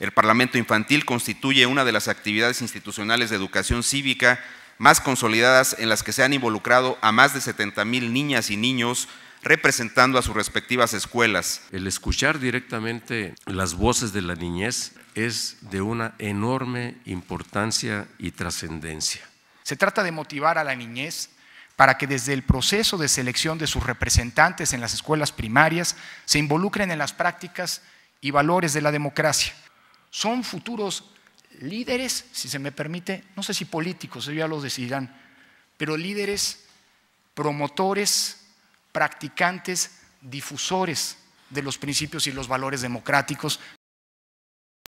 El Parlamento Infantil constituye una de las actividades institucionales de educación cívica más consolidadas en las que se han involucrado a más de 70.000 niñas y niños representando a sus respectivas escuelas. El escuchar directamente las voces de la niñez es de una enorme importancia y trascendencia. Se trata de motivar a la niñez para que desde el proceso de selección de sus representantes en las escuelas primarias se involucren en las prácticas y valores de la democracia son futuros líderes, si se me permite, no sé si políticos, ya lo decidirán, pero líderes, promotores, practicantes, difusores de los principios y los valores democráticos